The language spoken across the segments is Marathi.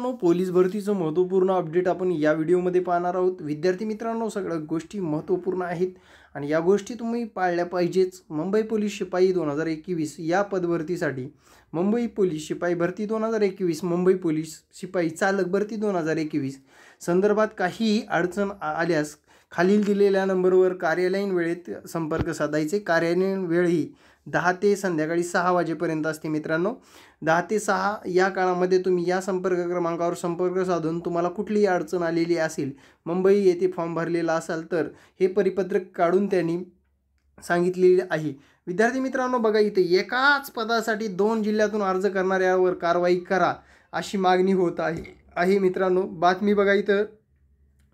मित्रांनो पोलीस भरतीचं महत्त्वपूर्ण अपडेट आपण या व्हिडिओमध्ये पाहणार आहोत विद्यार्थी मित्रांनो सगळ्या गोष्टी महत्त्वपूर्ण आहेत आणि या गोष्टी तुम्ही पाळल्या पाहिजेच मुंबई पोलीस शिपाई दोन हजार एकवीस या पदभरतीसाठी मुंबई पोलीस शिपाई भरती दोन हजार एकवीस मुंबई पोलीस शिपाई चालक भरती दोन हजार एकवीस संदर्भात काहीही अडचण आल्यास खालील दिलेल्या नंबरवर कार्यालयीन वेळेत संपर्क साधायचे कार्यालयीन वेळ ही दहा ते संध्याकाळी सहा वाजेपर्यंत असते मित्रांनो दहा ते सहा या काळामध्ये तुम्ही या संपर्क क्रमांकावर संपर्क साधून तुम्हाला कुठलीही अडचण आलेली असेल मुंबई येथे फॉर्म भरलेला असाल तर हे परिपत्रक काढून त्यांनी सांगितलेले आहे विद्यार्थी मित्रांनो बघा इथे एकाच पदासाठी दोन जिल्ह्यातून अर्ज करणाऱ्यावर कारवाई करा अशी मागणी होत आहे आहे मित्रांनो बातमी बघा इथं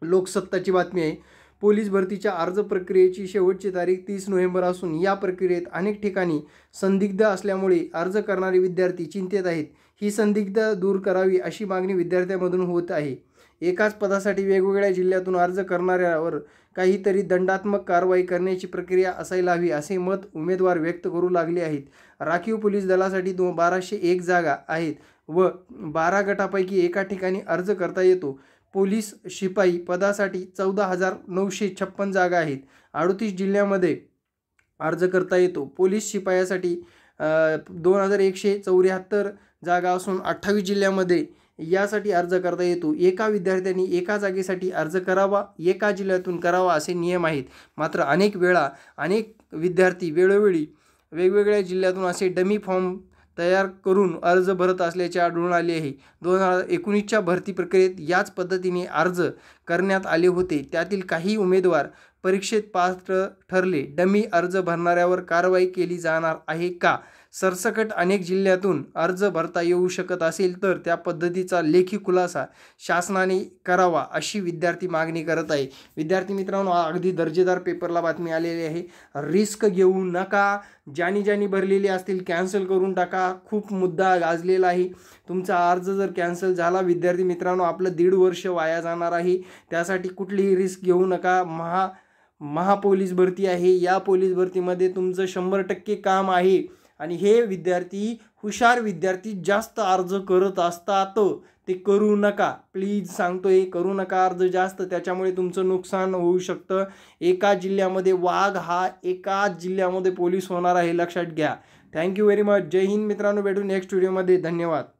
लोकसत्ताची बातमी आहे पोलीस भरतीच्या अर्ज प्रक्रियेची शेवटची तारीख तीस नोव्हेंबर असून या प्रक्रियेत अनेक ठिकाणी संदिग्ध असल्यामुळे अर्ज करणारे विद्यार्थी चिंतेत आहेत ही संदिग्ध दूर करावी अशी मागणी विद्यार्थ्यांमधून होत आहे एकाच पदासाठी वेगवेगळ्या जिल्ह्यातून अर्ज करणाऱ्यावर काहीतरी दंडात्मक कारवाई करण्याची प्रक्रिया असायला हवी असे मत उमेदवार व्यक्त करू लागले आहेत राखीव पोलीस दलासाठी दो बाराशे एक जागा आहेत व बारा गटापैकी एका ठिकाणी अर्ज करता येतो पोलीस शिपाई पदासाठी चौदा हजार नऊशे छप्पन जागा आहेत अडतीस जिल्ह्यामध्ये अर्ज करता येतो पोलीस शिपायासाठी दोन हजार एकशे चौऱ्याहत्तर जागा असून अठ्ठावीस जिल्ह्यामध्ये यासाठी अर्ज करता येतो एका विद्यार्थ्यांनी एका जागेसाठी अर्ज करावा एका जिल्ह्यातून करावा असे नियम आहेत मात्र अनेक वेळा अनेक विद्यार्थी वेळोवेळी वेगवेगळ्या जिल्ह्यातून असे डमी फॉर्म तयार करून अर्ज भरत असल्याचे आढळून आले आहे दोन हजार एकोणीसच्या भरती प्रक्रियेत याच पद्धतीने अर्ज करण्यात आले होते त्यातील काही उमेदवार परीक्षेत पात्र ठरले डमी अर्ज भरणाऱ्यावर कारवाई केली जाणार आहे का सरसकट अनेक जिल्ह्यातून अर्ज भरता येऊ शकत असेल तर त्या पद्धतीचा लेखी खुलासा शासनाने करावा अशी विद्यार्थी मागणी करत आहे विद्यार्थी मित्रांनो अगदी दर्जेदार पेपरला बातमी आलेली आहे रिस्क घेऊ नका ज्यानी ज्यानी भरलेली असतील कॅन्सल करून टाका खूप मुद्दा गाजलेला आहे तुमचा अर्ज जर कॅन्सल झाला विद्यार्थी मित्रांनो आपलं दीड वर्ष वाया जाणार आहे त्यासाठी कुठलीही रिस्क घेऊ नका महा महापोलीस भरती आहे या पोलीस भरतीमध्ये तुमचं शंभर टक्के काम आहे आणि हे विद्यार्थी हुशार विद्यार्थी जास्त अर्ज करत असतात ते करू नका प्लीज सांगतोय करू नका अर्ज जास्त त्याच्यामुळे तुमचं नुकसान होऊ शकतं एका जिल्ह्यामध्ये वाघ हा एकाच जिल्ह्यामध्ये पोलीस होणार आहे लक्षात घ्या थँक्यू व्हेरी मच जय हिंद मित्रांनो भेटू नेक्स्ट व्हिडिओमध्ये धन्यवाद